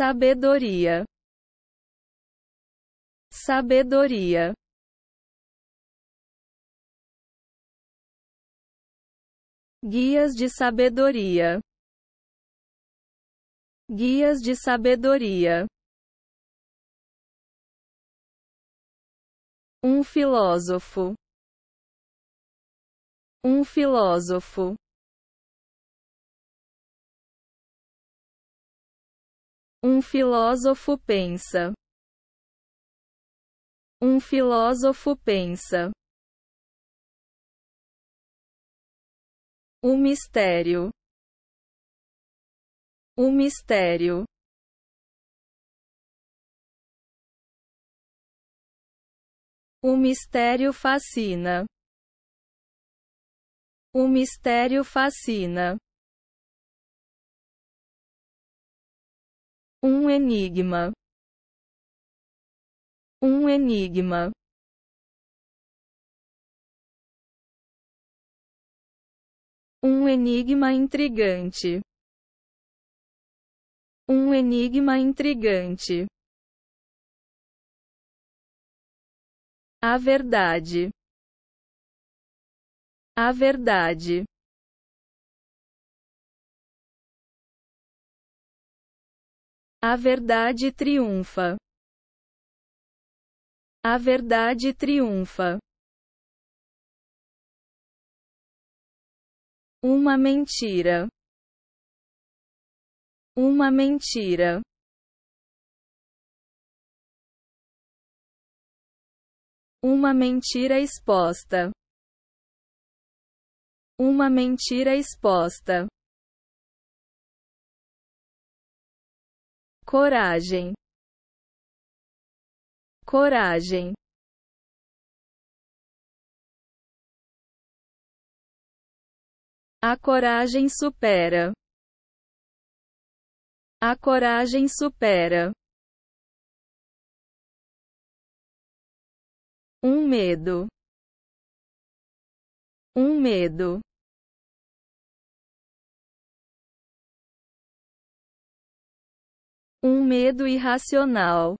sabedoria, sabedoria. Guias de sabedoria. Guias de sabedoria. Um filósofo. Um filósofo. Um filósofo pensa. Um filósofo pensa. O mistério. O mistério. O mistério fascina. O mistério fascina. Um enigma. Um enigma. Um enigma intrigante. Um enigma intrigante. A verdade. A verdade. A verdade triunfa. A verdade triunfa. Uma mentira. Uma mentira. Uma mentira exposta. Uma mentira exposta. coragem, coragem. A coragem supera. A coragem supera. Um medo. Um medo. Um medo irracional.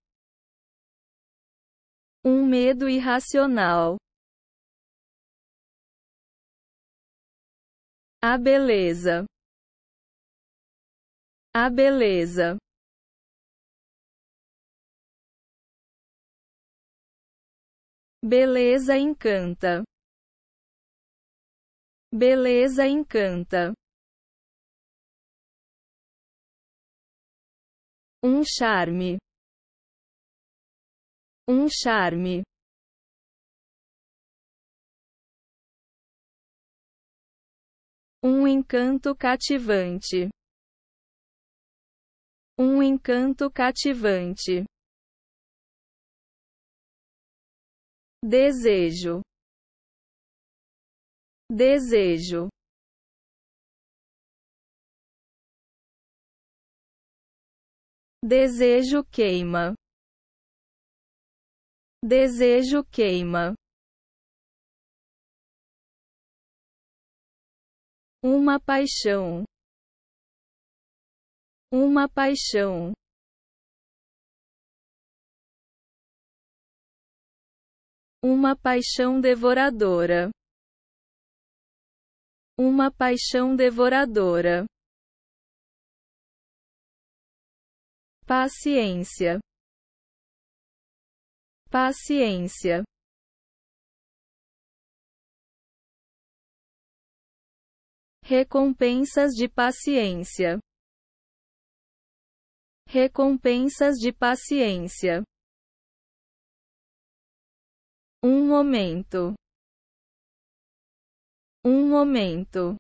Um medo irracional. A beleza. A beleza. Beleza encanta. Beleza encanta. Um charme. Um charme. Um encanto cativante. Um encanto cativante. Desejo. Desejo. Desejo queima. Desejo queima. Uma paixão. Uma paixão. Uma paixão devoradora. Uma paixão devoradora. paciência, paciência. Recompensas de paciência. Recompensas de paciência. Um momento. Um momento.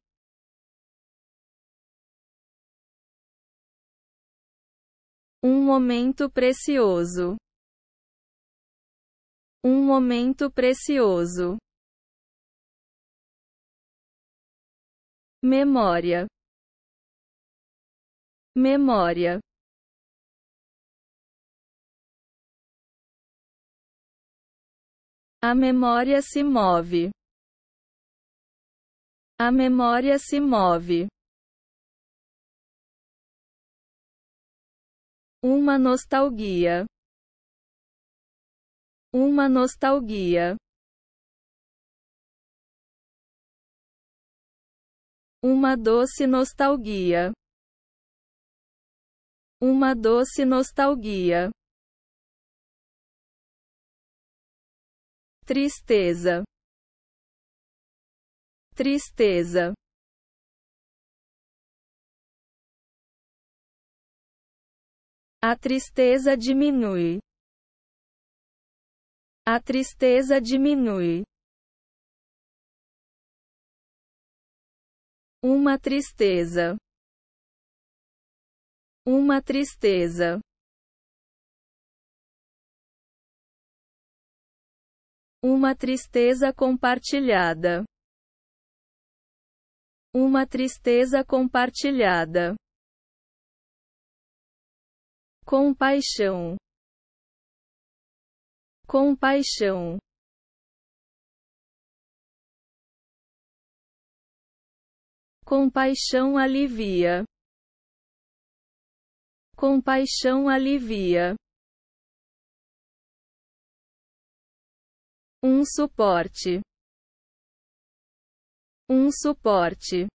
Um momento precioso. Um momento precioso. Memória. Memória. A memória se move. A memória se move. Uma nostalgia. Uma nostalgia. Uma doce nostalgia. Uma doce nostalgia. Tristeza. Tristeza. A tristeza diminui. A tristeza diminui. Uma tristeza. Uma tristeza. Uma tristeza compartilhada. Uma tristeza compartilhada compaixão, compaixão. Compaixão alivia. Compaixão alivia. Um suporte. Um suporte.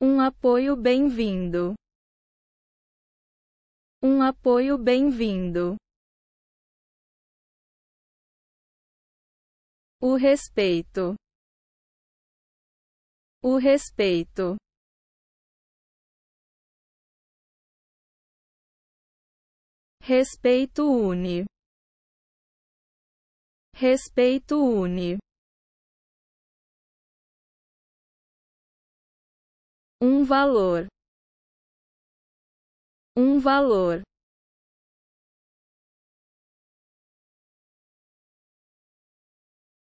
Um apoio bem-vindo. Um apoio bem-vindo. O respeito. O respeito. Respeito une. Respeito une. um valor um valor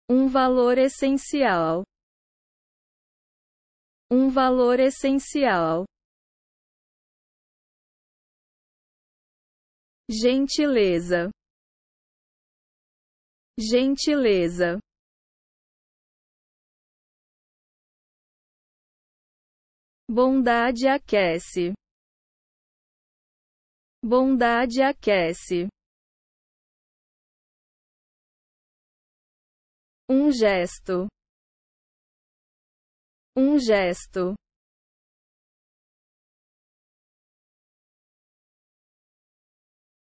um valor essencial um valor essencial gentileza gentileza Bondade aquece. Bondade aquece. Um gesto. Um gesto.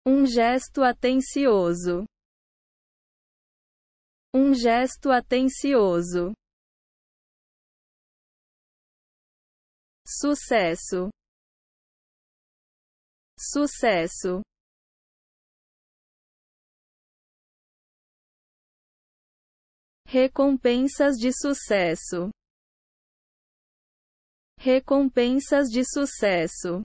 Um gesto atencioso. Um gesto atencioso. sucesso, sucesso. Recompensas de sucesso. Recompensas de sucesso.